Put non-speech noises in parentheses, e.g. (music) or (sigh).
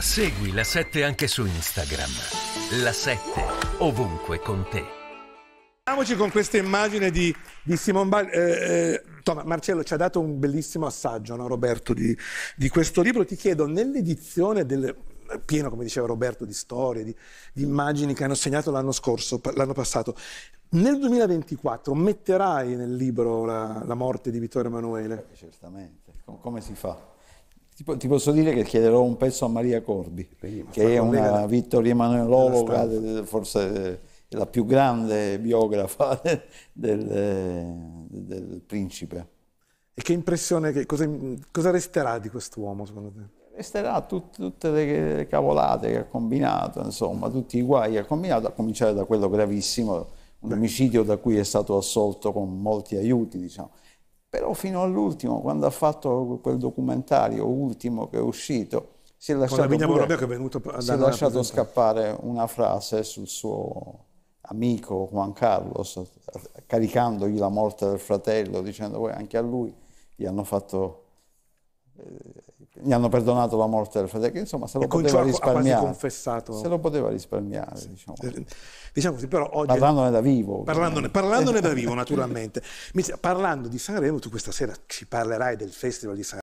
Segui la 7 anche su Instagram. La 7 ovunque con te. Andiamoci con questa immagine di, di Simone Ball. Eh, eh, Tom, Marcello ci ha dato un bellissimo assaggio, no, Roberto, di, di questo libro. Ti chiedo, nell'edizione del, pieno, come diceva Roberto, di storie, di, di immagini che hanno segnato l'anno scorso, l'anno passato. Nel 2024 metterai nel libro la, la morte di Vittorio Emanuele? Eh, certamente, come si fa? Ti, posso dire che chiederò un pezzo a Maria Corbi, Beh, che è una da... Vittoria Emanuelologa, eh, forse la più grande biografa (laughs) del, del principe. E che impressione, che cosa, cosa, resterà di quest'uomo secondo te? Resterà tut, tutte le cavolate che ha combinato, insomma, tutti i guai che ha combinato, a cominciare da quello gravissimo, un Beh. omicidio da cui è stato assolto con molti aiuti, diciamo però fino all'ultimo, quando ha fatto quel documentario ultimo che è uscito, si è lasciato, pure, si è lasciato scappare una frase sul suo amico Juan Carlos, caricandogli la morte del fratello, dicendo che anche a lui gli hanno fatto eh, gli hanno perdonato la morte del fratello, che insomma se lo e poteva risparmiare. confessato. Se lo poteva risparmiare, sì. diciamo. Eh, diciamo così, però oggi... Parlandone da vivo. Parlandone, eh. parlandone da (laughs) vivo, naturalmente. Parlando di Sanremo, tu questa sera ci parlerai del Festival di Sanremo